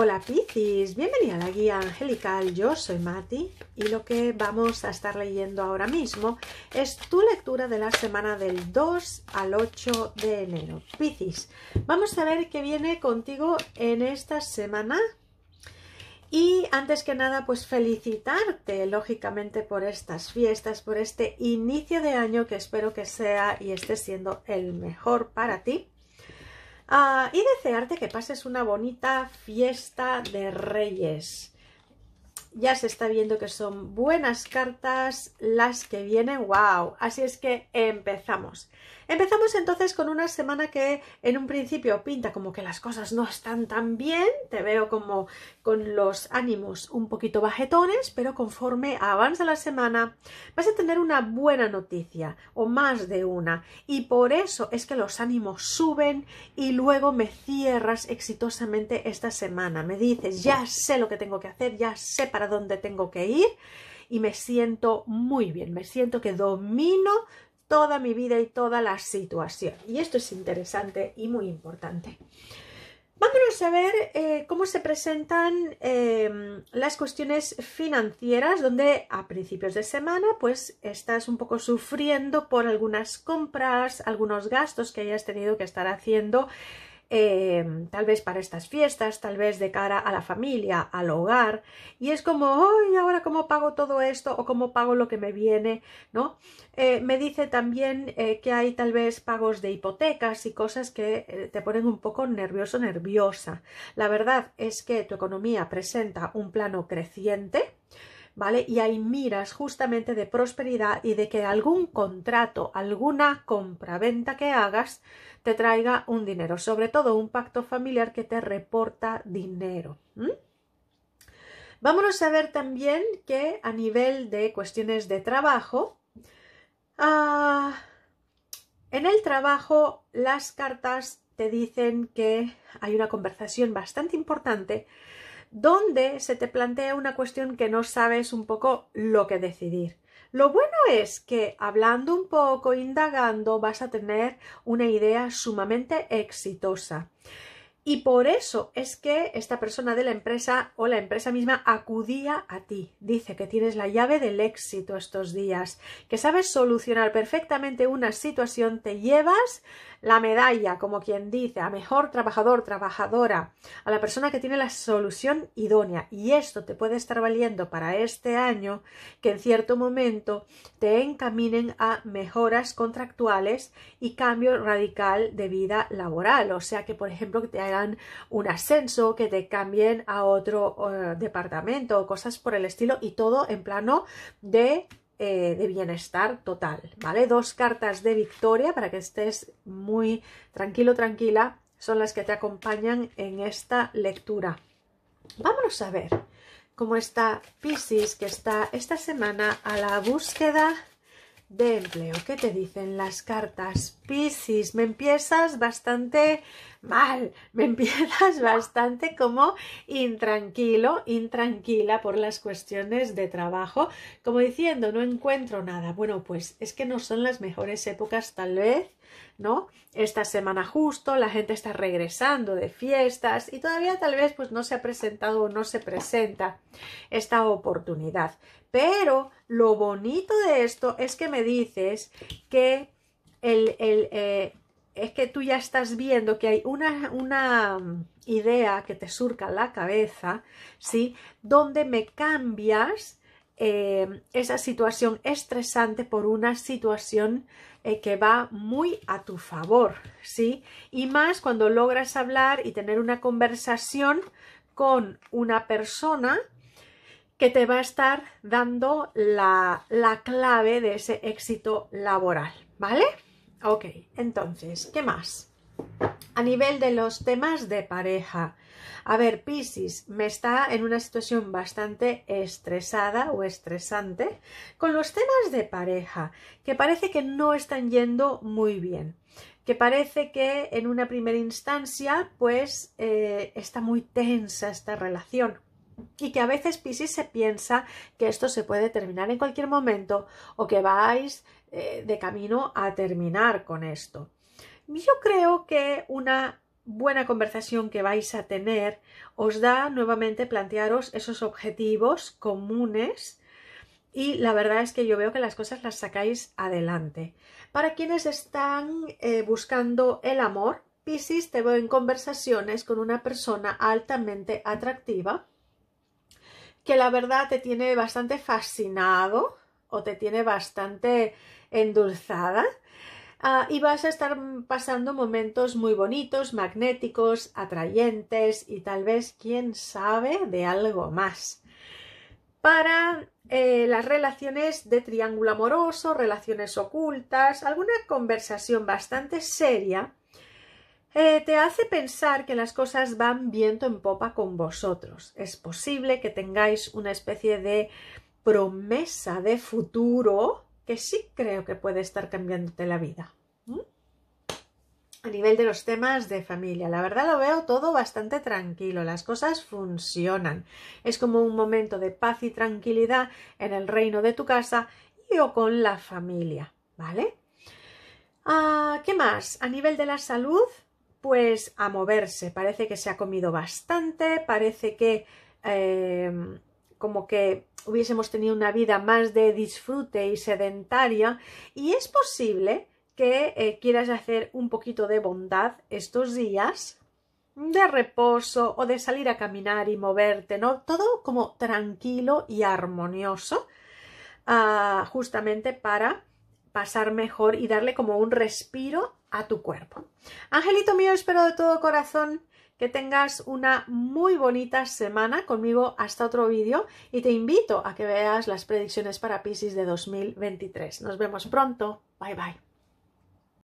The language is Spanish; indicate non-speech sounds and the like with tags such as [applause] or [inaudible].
Hola Piscis, bienvenida a la guía angelical, yo soy Mati y lo que vamos a estar leyendo ahora mismo es tu lectura de la semana del 2 al 8 de enero. Piscis, vamos a ver qué viene contigo en esta semana y antes que nada, pues felicitarte, lógicamente, por estas fiestas, por este inicio de año que espero que sea y esté siendo el mejor para ti y ah, desearte que pases una bonita fiesta de reyes ya se está viendo que son buenas cartas las que vienen, wow, así es que empezamos. Empezamos entonces con una semana que en un principio pinta como que las cosas no están tan bien, te veo como con los ánimos un poquito bajetones, pero conforme avanza la semana vas a tener una buena noticia o más de una y por eso es que los ánimos suben y luego me cierras exitosamente esta semana, me dices ya sé lo que tengo que hacer, ya sé para donde dónde tengo que ir y me siento muy bien, me siento que domino toda mi vida y toda la situación. Y esto es interesante y muy importante. Vámonos a ver eh, cómo se presentan em, las cuestiones financieras, donde a principios de semana pues estás un poco sufriendo por algunas compras, algunos gastos que hayas tenido que estar haciendo Em, tal vez para estas fiestas, tal vez de cara a la familia, al hogar, y es como, ¡ay, ahora cómo pago todo esto! o cómo pago lo que me viene, ¿no? Eh, me dice también eh, que hay tal vez pagos de hipotecas y cosas que eh, te ponen un poco nervioso, nerviosa. La verdad es que tu economía presenta un plano creciente, y hay miras justamente de prosperidad y de que algún contrato, alguna compra-venta que hagas, te traiga un dinero, sobre todo un pacto familiar que te reporta dinero. Vámonos a ver también que a nivel de cuestiones de trabajo, ah, en el trabajo las cartas te dicen que hay una conversación bastante importante donde se te plantea una cuestión que no sabes un poco lo que decidir. Lo bueno es que hablando un poco, indagando, vas a tener una idea sumamente exitosa. Y por eso es que esta persona de la empresa o la empresa misma acudía a ti. Dice que tienes la llave del éxito estos días, que sabes solucionar perfectamente una situación, te llevas la medalla, como quien dice, a mejor trabajador, trabajadora, a la persona que tiene la solución idónea. Y esto te puede estar valiendo para este año que en cierto momento te encaminen a mejoras contractuales y cambio radical de vida laboral. O sea que, por ejemplo, que te hagan un ascenso, que te cambien a otro eh, departamento o cosas por el estilo y todo en plano de eh, de bienestar total, ¿vale? Dos cartas de victoria para que estés muy tranquilo, tranquila, son las que te acompañan en esta lectura. Vámonos a ver cómo está Pisces, que está esta semana a la búsqueda de empleo. ¿Qué te dicen las cartas? Piscis, me empiezas bastante mal, me [laughs] empiezas bastante como intranquilo, intranquila por las cuestiones de trabajo, como diciendo no encuentro nada. Bueno, pues es que no son las mejores épocas tal vez ¿no? Esta semana justo la gente está regresando de fiestas y todavía tal vez pues no se ha presentado o no se presenta esta oportunidad. Pero lo bonito de esto es que me dices que el, eh, es que tú ya estás viendo que hay una, una, mm, idea que te surca la cabeza, ¿sí? Donde me cambias eh, esa situación estresante por una situación eh, que va muy a tu favor, ¿sí? Y más cuando logras hablar y tener una conversación con una persona que te va a estar dando la, la clave de ese éxito laboral, ¿vale? Ok, entonces, ¿qué más? a nivel de los temas de pareja. A ver, Piscis me está en una situación bastante estresada o estresante con los temas de pareja, que parece que no están yendo muy bien, que parece que en una primera instancia pues eh, está muy tensa esta relación y que a veces Piscis se piensa que esto se puede terminar en cualquier momento o que vais eh, de camino a terminar con esto. Yo creo que una buena conversación que vais a tener os da nuevamente plantearos esos objetivos comunes y la verdad es que yo veo que las cosas las sacáis adelante. Para quienes están eh, buscando el amor, Piscis te veo en conversaciones con una persona altamente atractiva que la verdad te tiene bastante fascinado o te tiene bastante endulzada Ah, y vas a estar pasando momentos muy bonitos, magnéticos, atrayentes y tal vez, quién sabe, de algo más. Para eh, las relaciones de triángulo amoroso, relaciones ocultas, alguna conversación bastante seria, eh, te hace pensar que las cosas van viento en popa con vosotros. Es posible que tengáis una especie de promesa de futuro que sí creo que puede estar cambiándote la vida. A nivel de los temas de familia, la verdad lo veo todo bastante tranquilo, las cosas funcionan. Es como un momento de paz y tranquilidad en el reino de tu casa y o con la familia, ¿vale? Ah, ¿Qué más? A nivel de la salud, pues a moverse. Parece que se ha comido bastante, parece que eh, como que hubiésemos tenido una vida más de disfrute y sedentaria y es posible que eh, quieras hacer un poquito de bondad estos días de reposo o de salir a caminar y moverte, ¿no? Todo como tranquilo y armonioso, ah, justamente para pasar mejor y darle como un respiro a tu cuerpo. Angelito mío, espero de todo corazón que tengas una muy bonita semana conmigo hasta otro vídeo y te invito a que veas las predicciones para Pisces de 2023. Nos vemos pronto. Bye bye.